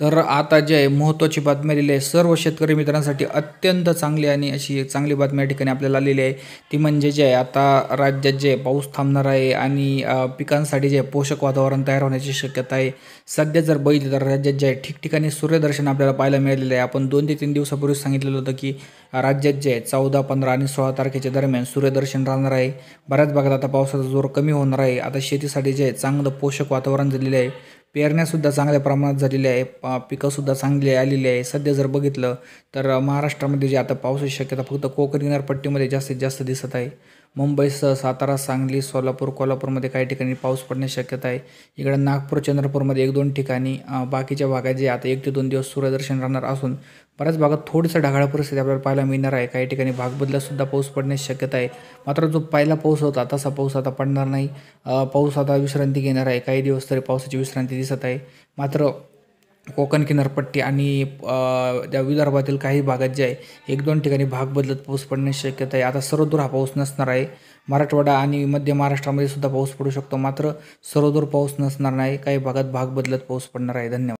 तर आता जे आहे महत्त्वाची बातमी आलेली आहे सर्व शेतकरी मित्रांसाठी अत्यंत चांगली आणि अशी एक चांगली बातमी या ठिकाणी आपल्याला आलेली आहे ती म्हणजे जे आहे आता राज्यात जे पाऊस थांबणार आहे आणि पिकांसाठी जे पोषक वातावरण तयार होण्याची शक्यता आहे सध्या जर बघितलं तर राज्यात जे आहे ठिकठिकाणी सूर्यदर्शन आपल्याला पाहायला मिळालेलं आहे आपण दोन ते तीन दिवसापूर्वी सांगितलेलं होतं की राज्यात जे आहे चौदा पंधरा आणि सोळा तारखेच्या दरम्यान सूर्यदर्शन राहणार आहे बऱ्याच भागात आता पावसाचा जोर कमी होणार आहे आता शेतीसाठी जे आहे चांगलं पोषक वातावरण झालेलं आहे पेरण्यासुद्धा चांगल्या प्रमाणात झालेल्या आहे प पिकंसुद्धा चांगली आलेली आहे सध्या जर बघितलं तर महाराष्ट्रामध्ये जे आता पावसाची शक्यता फक्त कोकण किनारपट्टीमध्ये जास्तीत जास्त दिसत आहे मुंबईसह सातारा सांगली सोलापूर कोल्हापूरमध्ये काही ठिकाणी पाऊस पडण्याची शक्यता आहे इकडं नागपूर चंद्रपूरमध्ये एक दोन ठिकाणी बाकीच्या भागात जे आता एक ते दोन दिवस सूर्यदर्शन राहणार असून बऱ्याच भागात थोडीसं ढगाळ परिस्थिती आपल्याला पाहायला मिळणार आहे काही ठिकाणी भाग बदलासुद्धा पाऊस पडण्याची शक्यता आहे मात्र जो पहिला पाऊस होता तसा पाऊस आता पडणार नाही पाऊस आता विश्रांती घेणार आहे काही दिवस तरी पावसाची विश्रांती दिसत आहे मात्र कोकण किनारपट्टी आणि त्या विदर्भातील काही भागात जे आहे एक दोन ठिकाणी भाग बदलत पाऊस पडण्याची शक्यता आहे आता सर्वदूर हा पाऊस नसणार आहे मराठवाडा आणि मध्य महाराष्ट्रामध्ये सुद्धा पाऊस पडू शकतो मात्र सर्वदूर पाऊस नसणार नाही काही भागात भाग बदलत पाऊस पडणार आहे धन्यवाद